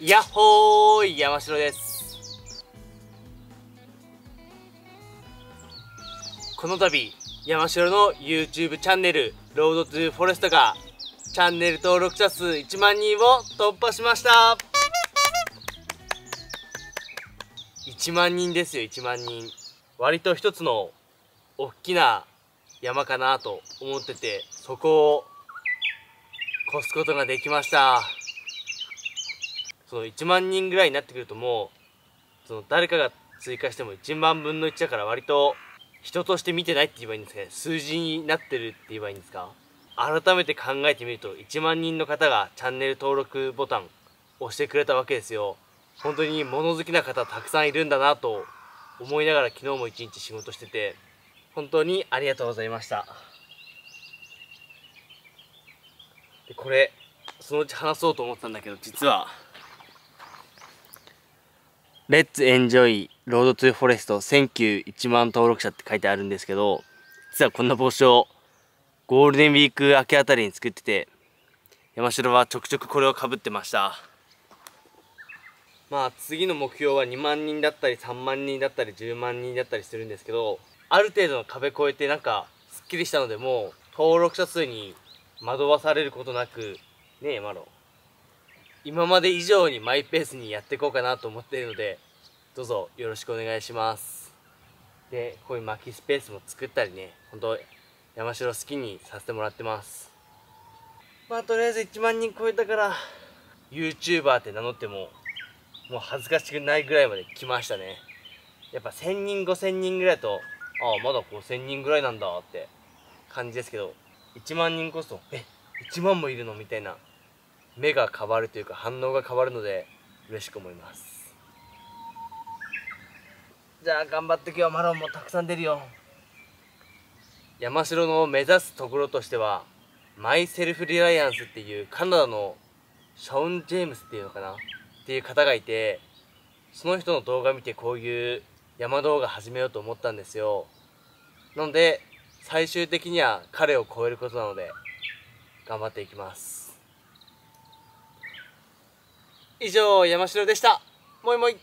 やっほーい山城ですこの度山城の YouTube チャンネル「ロードトゥーフォレストがチャンネル登録者数1万人を突破しました1万人ですよ1万人割と一つの大きな山かなと思っててそこを越すことができましたその1万人ぐらいになってくるともうその誰かが追加しても1万分の1だから割と人として見てないって言えばいいんですかね数字になってるって言えばいいんですか改めて考えてみると1万人の方がチャンネル登録ボタン押してくれたわけですよ本当に物好きな方たくさんいるんだなと思いながら昨日も一日仕事してて本当にありがとうございましたでこれそのうち話そうと思ったんだけど実はレッツエンジョイロードトゥフォレスト1091万登録者って書いてあるんですけど、実はこんな帽子をゴールデンウィーク明けあたりに作ってて、山城はちょくちょくこれをかぶってました。まあ次の目標は2万人だったり3万人だったり10万人だったりするんですけど、ある程度の壁越えてなんかすっきりしたのでもう登録者数に惑わされることなく、ねえマロ。今まで以上にマイペースにやっていこうかなと思っているのでどうぞよろしくお願いしますでこういう薪スペースも作ったりねほんと、山城好きにさせてもらってますまあとりあえず1万人超えたから YouTuber って名乗ってももう恥ずかしくないぐらいまで来ましたねやっぱ1000人5000人ぐらいとああまだ5000人ぐらいなんだって感じですけど1万人こそえ1万もいるのみたいな目が変わるというか反応が変わるので嬉しく思いますじゃあ頑張って今日マロンもたくさん出るよ山城の目指すところとしてはマイセルフリライアンスっていうカナダのシャオン・ジェームスっていうのかなっていう方がいてその人の動画見てこういう山動画始めようと思ったんですよなので最終的には彼を超えることなので頑張っていきます以上山城でしたもいもい